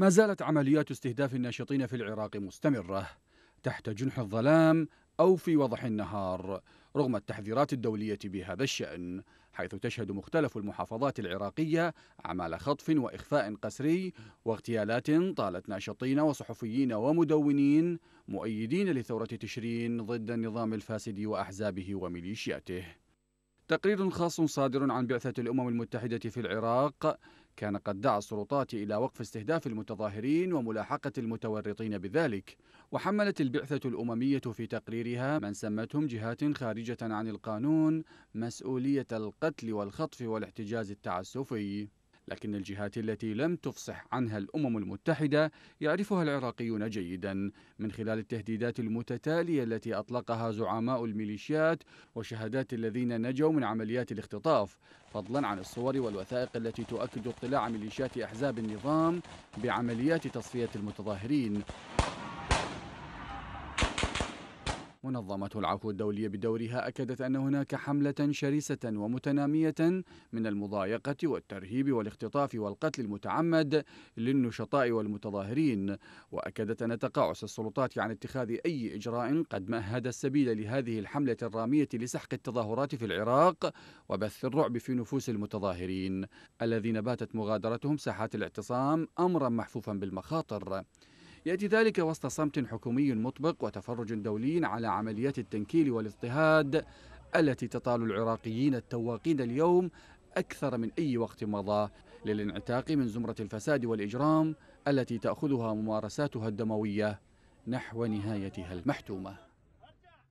ما زالت عمليات استهداف الناشطين في العراق مستمرة تحت جنح الظلام أو في وضح النهار رغم التحذيرات الدولية بهذا الشأن حيث تشهد مختلف المحافظات العراقية أعمال خطف وإخفاء قسري واغتيالات طالت ناشطين وصحفيين ومدونين مؤيدين لثورة تشرين ضد النظام الفاسد وأحزابه وميليشياته تقرير خاص صادر عن بعثة الأمم المتحدة في العراق كان قد دعا السلطات إلى وقف استهداف المتظاهرين وملاحقة المتورطين بذلك وحملت البعثة الأممية في تقريرها من سمتهم جهات خارجة عن القانون مسؤولية القتل والخطف والاحتجاز التعسفي لكن الجهات التي لم تفصح عنها الأمم المتحدة يعرفها العراقيون جيدا من خلال التهديدات المتتالية التي أطلقها زعماء الميليشيات وشهادات الذين نجوا من عمليات الاختطاف فضلا عن الصور والوثائق التي تؤكد اطلاع ميليشيات أحزاب النظام بعمليات تصفية المتظاهرين منظمة العفو الدولية بدورها أكدت أن هناك حملة شرسة ومتنامية من المضايقة والترهيب والاختطاف والقتل المتعمد للنشطاء والمتظاهرين وأكدت أن تقاعس السلطات عن اتخاذ أي إجراء قد مهد السبيل لهذه الحملة الرامية لسحق التظاهرات في العراق وبث الرعب في نفوس المتظاهرين الذين باتت مغادرتهم ساحات الاعتصام أمرا محفوفا بالمخاطر يأتي ذلك وسط صمت حكومي مطبق وتفرج دولي على عمليات التنكيل والاضطهاد التي تطال العراقيين التواقين اليوم أكثر من أي وقت مضى للانعتاق من زمرة الفساد والإجرام التي تأخذها ممارساتها الدموية نحو نهايتها المحتومة